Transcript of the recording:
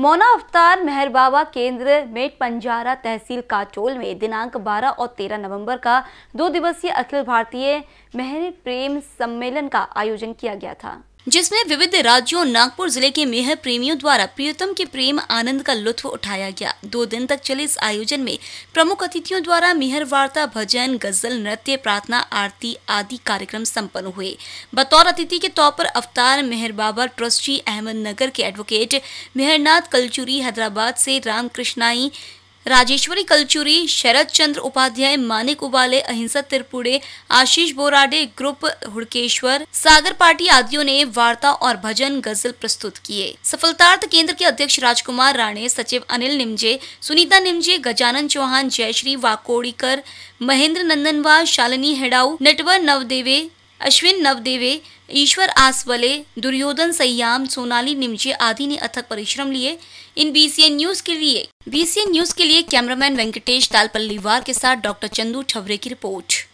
मोना अवतार मेहरबाबा केंद्र मेट पंजारा तहसील काचोल में दिनांक 12 और 13 नवंबर का दो दिवसीय अखिल भारतीय मेहर प्रेम सम्मेलन का आयोजन किया गया था जिसमें विविध राज्यों नागपुर जिले के मेहर प्रेमियों द्वारा प्रियतम के प्रेम आनंद का लुत्फ उठाया गया दो दिन तक चले इस आयोजन में प्रमुख अतिथियों द्वारा मेहर वार्ता भजन गजल नृत्य प्रार्थना आरती आदि कार्यक्रम संपन्न हुए बतौर अतिथि के तौर पर अवतार मेहर बाबा ट्रस्टी अहमदनगर के एडवोकेट मेहरनाथ कलचूरी हैदराबाद से रामकृष्णाई राजेश्वरी कलचुरी शरद चंद्र उपाध्याय मानिक उबाले अहिंसा त्रिपुड़े आशीष बोराडे ग्रुप हुड़केश्वर सागर पार्टी आदियों ने वार्ता और भजन गजल प्रस्तुत किए सफलतार्थ केंद्र के अध्यक्ष राजकुमार राणे सचिव अनिल निमजे सुनीता निमजे गजानन चौहान जयश्री वाकोड़ीकर महेंद्र नंदनवा शालिनी हेडाऊ नटवर नवदेवे अश्विन नवदेवे ईश्वर आसवले दुर्योधन सयाम सोनाली निमजे आदि ने अथक परिश्रम लिए इन बीसीएन न्यूज के लिए बीसीएन न्यूज के लिए कैमरामैन वेंकटेश दालपल्लीवार के साथ डॉक्टर चंदू ठवरे की रिपोर्ट